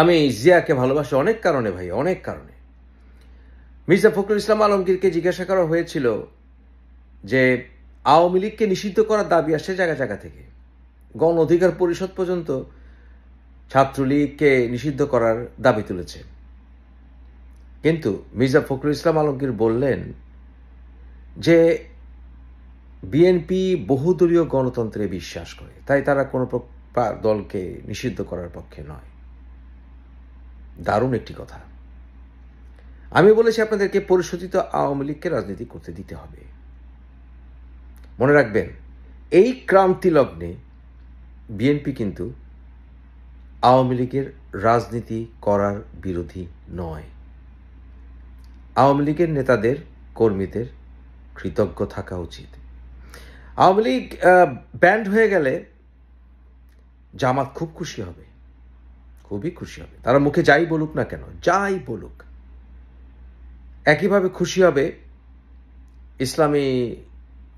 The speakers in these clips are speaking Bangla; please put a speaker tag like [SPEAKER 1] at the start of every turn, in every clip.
[SPEAKER 1] আমি জিয়াকে ভালোবাসি অনেক কারণে ভাই অনেক কারণে মির্জা ফখরুল ইসলাম আলমগীরকে জিজ্ঞাসা করা হয়েছিল যে আওয়ামী লীগকে নিষিদ্ধ করার দাবি আসছে জায়গা জায়গা থেকে গণ অধিকার পরিষদ পর্যন্ত ছাত্রলীগকে নিষিদ্ধ করার দাবি তুলেছে কিন্তু মির্জা ফখরুল ইসলাম আলমগীর বললেন যে বিএনপি বহুদলীয় গণতন্ত্রে বিশ্বাস করে তাই তারা কোনো দলকে নিষিদ্ধ করার পক্ষে নয় দারুণ একটি কথা আমি বলেছি আপনাদেরকে পরিশোধিত আওয়ামী লীগকে রাজনীতি করতে দিতে হবে মনে রাখবেন এই ক্রান্তি লগ্নে বিএনপি কিন্তু আওয়ামী লীগের রাজনীতি করার বিরোধী নয় আওয়ামী লীগের নেতাদের কর্মীদের কৃতজ্ঞ থাকা উচিত আওয়ামী লীগ ব্যান্ড হয়ে গেলে জামাত খুব খুশি হবে খুবই খুশি হবে তারা মুখে যাই বলুক না কেন যাই বলুক একইভাবে খুশি হবে ইসলামী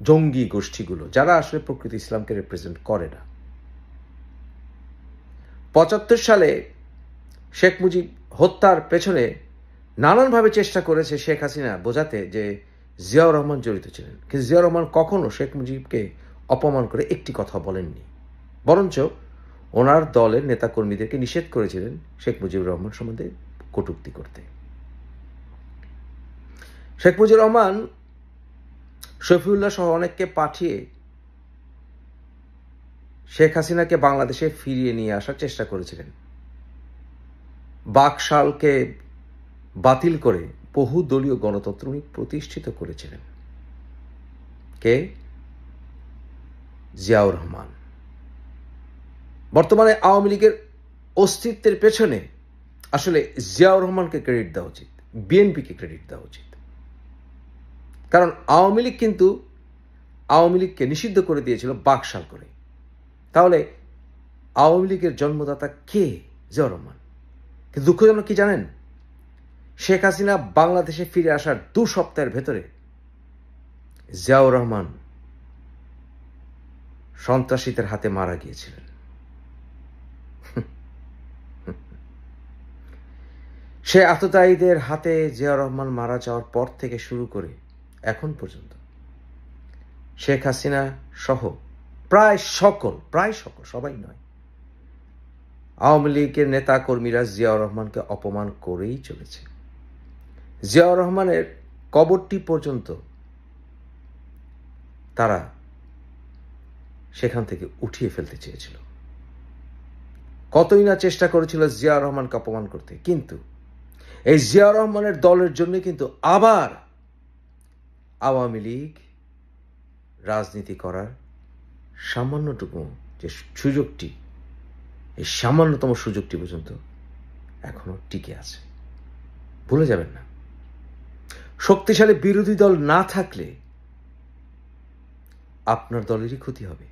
[SPEAKER 1] জঙ্গি গোষ্ঠীগুলো যারা আসলে প্রকৃতি ইসলামকে রিপ্রেজেন্ট করে না পঁচাত্তর সালে শেখ মুজিব হত্যার পেছনে নানানভাবে চেষ্টা করেছে শেখ হাসিনা বোঝাতে যে জিয়াউর রহমান জড়িত ছিলেন কিন্তু জিয়াউর রহমান কখনো শেখ মুজিবকে অপমান করে একটি কথা বলেননি বরঞ্চ ওনার দলের নেতাকর্মীদেরকে নিষেধ করেছিলেন শেখ মুজিবুর রহমান সম্বন্ধে কটুক্তি করতে শেখ মুজিবুর রহমান শফিউল্লাহ সহ অনেককে পাঠিয়ে শেখ হাসিনাকে বাংলাদেশে ফিরিয়ে নিয়ে আসার চেষ্টা করেছিলেন বাকশালকে বাতিল করে বহু দলীয় গণতন্ত্র উনি প্রতিষ্ঠিত করেছিলেন কে জিয়াউর রহমান বর্তমানে আওয়ামী লীগের অস্তিত্বের পেছনে আসলে জিয়াউর রহমানকে ক্রেডিট দেওয়া উচিত বিএনপিকে ক্রেডিট দেওয়া উচিত কারণ আওয়ামী লীগ কিন্তু আওয়ামী লীগকে নিষিদ্ধ করে দিয়েছিল বাকশাল করে তাহলে আওয়ামী লীগের জন্মদাতা কে জিয়াউর রহমান কিন্তু দুঃখজনক কি জানেন শেখ হাসিনা বাংলাদেশে ফিরে আসার দু সপ্তাহের ভেতরে জিয়াউর রহমান সন্ত্রাসীদের হাতে মারা গিয়েছিলেন সে আততায়ীদের হাতে জিয়া রহমান মারা যাওয়ার পর থেকে শুরু করে এখন পর্যন্ত শেখ হাসিনা সহ প্রায় সকল প্রায় সকল সবাই নয় আওয়ামী লীগের নেতা কর্মীরা জিয়াউর রহমানকে অপমান করেই চলেছে জিয়াউর রহমানের কবরটি পর্যন্ত তারা সেখান থেকে উঠিয়ে ফেলতে চেয়েছিল কতই না চেষ্টা করেছিল জিয়া রহমানকে অপমান করতে কিন্তু এই জিয়া রহমানের দলের জন্য কিন্তু আবার আওয়ামী লীগ রাজনীতি করার সামান্যটুকু যে সুযোগটি এই সামান্যতম সুযোগটি পর্যন্ত এখনো টিকে আছে ভুলে যাবেন না শক্তিশালী বিরোধী দল না থাকলে আপনার দলেরই ক্ষতি হবে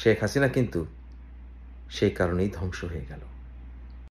[SPEAKER 1] শেখ হাসিনা কিন্তু সেই কারণেই ধ্বংস হয়ে গেল